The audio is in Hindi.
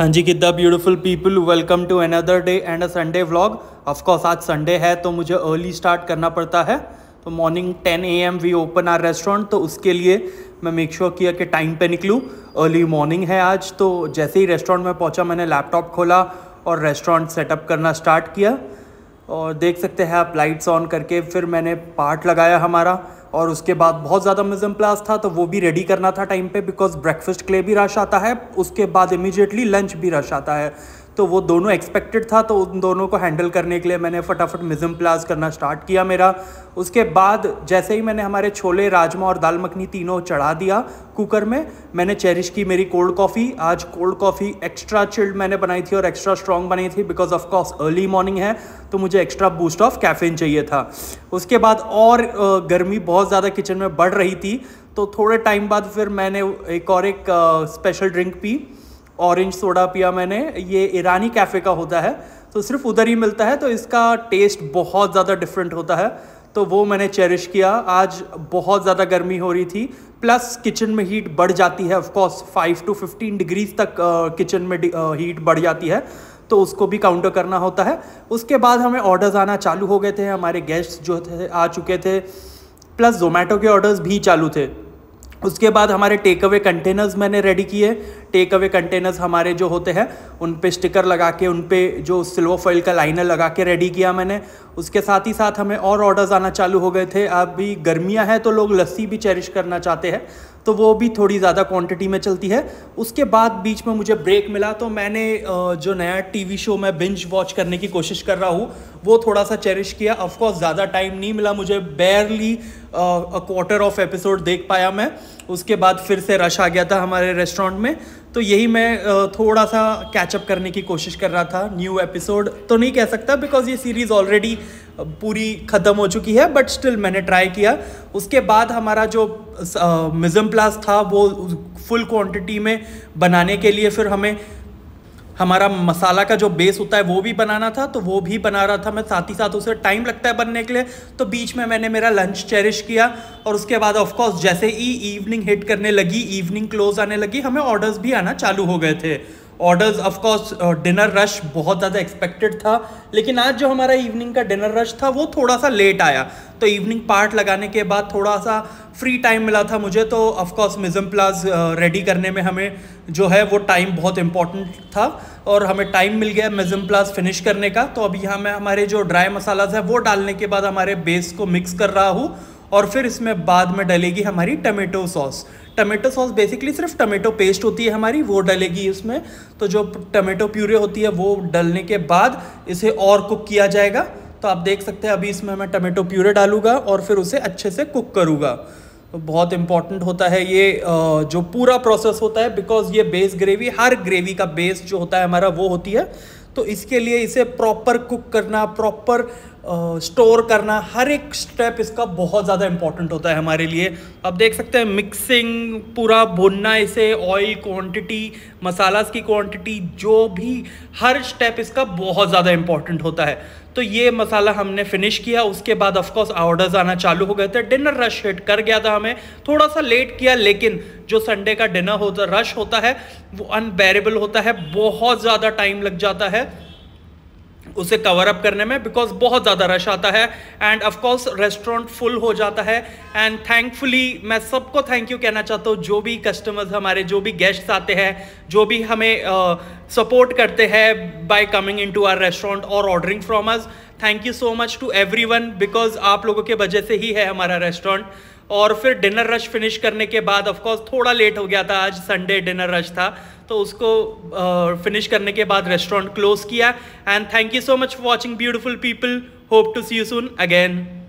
हाँ जी कितना beautiful people welcome to another day and a Sunday vlog of course आज संडे है तो मुझे अर्ली स्टार्ट करना पड़ता है तो morning 10 A M we open our restaurant तो उसके लिए मैं मेक श्योर sure किया कि टाइम पे निकलूँ अर्ली मॉर्निंग है आज तो जैसे ही रेस्टोरेंट में पहुँचा मैंने लैपटॉप खोला और रेस्टोरेंट सेटअप करना स्टार्ट किया और देख सकते हैं आप लाइट्स ऑन करके फिर मैंने पार्ट लगाया हमारा और उसके बाद बहुत ज़्यादा मिजम प्लास था तो वो भी रेडी करना था टाइम पे बिकॉज ब्रेकफास्ट के लिए भी रश आता है उसके बाद इमीजिएटली लंच भी रश आता है तो वो दोनों एक्सपेक्टेड था तो उन दोनों को हैंडल करने के लिए मैंने फटाफट मिज़म प्लाज करना स्टार्ट किया मेरा उसके बाद जैसे ही मैंने हमारे छोले राजमा और दाल मखनी तीनों चढ़ा दिया कुकर में मैंने चेरिश की मेरी कोल्ड कॉफ़ी आज कोल्ड कॉफ़ी एक्स्ट्रा चिल्ड मैंने बनाई थी और एक्स्ट्रा स्ट्रॉन्ग बनाई थी because of course early morning है तो मुझे एक्स्ट्रा बूस्ट ऑफ कैफिन चाहिए था उसके बाद और गर्मी बहुत ज़्यादा किचन में बढ़ रही थी तो थोड़े टाइम बाद फिर मैंने एक और एक स्पेशल ड्रिंक पी ऑरेंज सोडा पिया मैंने ये ईरानी कैफ़े का होता है तो सिर्फ उधर ही मिलता है तो इसका टेस्ट बहुत ज़्यादा डिफरेंट होता है तो वो मैंने चेरिश किया आज बहुत ज़्यादा गर्मी हो रही थी प्लस किचन में हीट बढ़ जाती है of course five to fifteen degrees तक किचन में हीट बढ़ जाती है तो उसको भी काउंटर करना होता है उसके बाद हमें ऑर्डर्स आना चालू हो गए थे हमारे गेस्ट जो थे आ चुके थे प्लस जोमेटो के ऑर्डर्स भी चालू थे उसके बाद हमारे टेक अवे कंटेनर्स मैंने रेडी किए टेक अवे कंटेनर्स हमारे जो होते हैं उन पे स्टिकर लगा के उन पे जो सिल्वर फॉइल का लाइनर लगा के रेडी किया मैंने उसके साथ ही साथ हमें और ऑर्डर्स आना चालू हो गए थे अभी गर्मियाँ हैं तो लोग लस्सी भी चेरिश करना चाहते हैं तो वो भी थोड़ी ज़्यादा क्वांटिटी में चलती है उसके बाद बीच में मुझे ब्रेक मिला तो मैंने जो नया टीवी शो मैं बिंज वॉच करने की कोशिश कर रहा हूँ वो थोड़ा सा चेरिश किया ऑफकोर्स ज़्यादा टाइम नहीं मिला मुझे बेयरली क्वार्टर ऑफ एपिसोड देख पाया मैं उसके बाद फिर से रश आ गया था हमारे रेस्टोरेंट में तो यही मैं थोड़ा सा कैचअप करने की कोशिश कर रहा था न्यू एपिसोड तो नहीं कह सकता बिकॉज ये सीरीज़ ऑलरेडी पूरी ख़त्म हो चुकी है बट स्टिल मैंने ट्राई किया उसके बाद हमारा जो मिज़म प्लास था वो फुल क्वांटिटी में बनाने के लिए फिर हमें हमारा मसाला का जो बेस होता है वो भी बनाना था तो वो भी बना रहा था मैं साथ ही साथ उसे टाइम लगता है बनने के लिए तो बीच में मैंने मेरा लंच चेरिश किया और उसके बाद ऑफकोर्स जैसे ही इवनिंग हिट करने लगी इवनिंग क्लोज आने लगी हमें ऑर्डर्स भी आना चालू हो गए थे ऑर्डर्स ऑफकोर्स डिनर रश बहुत ज़्यादा एक्सपेक्टेड था लेकिन आज जो हमारा इवनिंग का डिनर रश था वो थोड़ा सा लेट आया तो इवनिंग पार्ट लगाने के बाद थोड़ा सा फ्री टाइम मिला था मुझे तो ऑफ़कोर्स मिज़म प्लाज रेडी करने में हमें जो है वो टाइम बहुत इंपॉर्टेंट था और हमें टाइम मिल गया मिज़म प्लाज फिनिश करने का तो अब यहाँ मैं हमारे जो ड्राई मसालाज है वो डालने के बाद हमारे बेस को मिक्स कर रहा हूँ और फिर इसमें बाद में डलेगी हमारी tomato sauce tomato sauce basically सिर्फ टमेटो पेस्ट होती है हमारी वो डलेगी इसमें तो जो टमेटो प्यूरे होती है वो डलने के बाद इसे और कुक किया जाएगा तो आप देख सकते हैं अभी इसमें मैं टमेटो प्यूरे डालूंगा और फिर उसे अच्छे से कुक करूँगा तो बहुत इंपॉर्टेंट होता है ये जो पूरा प्रोसेस होता है बिकॉज ये बेस ग्रेवी हर ग्रेवी का बेस जो होता है हमारा वो होती है तो इसके लिए इसे प्रॉपर कुक करना प्रॉपर स्टोर करना हर एक स्टेप इसका बहुत ज़्यादा इम्पॉर्टेंट होता है हमारे लिए आप देख सकते हैं मिक्सिंग पूरा भुनना इसे ऑयल क्वांटिटी मसालाज की क्वांटिटी जो भी हर स्टेप इसका बहुत ज़्यादा इंपॉर्टेंट होता है तो ये मसाला हमने फिनिश किया उसके बाद ऑफकोर्स ऑर्डर्स आना चालू हो गए थे डिनर रश हिट कर गया था हमें थोड़ा सा लेट किया लेकिन जो संडे का डिनर होता रश होता है वो अनबेरेबल होता है बहुत ज़्यादा टाइम लग जाता है उसे कवर अप करने में बिकॉज बहुत ज़्यादा रश आता है and of course restaurant full हो जाता है एंड थैंकफुली मैं सबको थैंक यू कहना चाहता हूँ जो भी कस्टमर्स हमारे जो भी गेस्ट्स आते हैं जो भी हमें सपोर्ट uh, करते हैं by coming into our restaurant और ordering from us thank you so much to every because आप लोगों के वजह से ही है हमारा रेस्टोरेंट और फिर डिनर रश फिनिश करने के बाद ऑफ कोर्स थोड़ा लेट हो गया था आज संडे डिनर रश था तो उसको फिनिश uh, करने के बाद रेस्टोरेंट क्लोज किया and thank you so much for watching beautiful people hope to see you soon again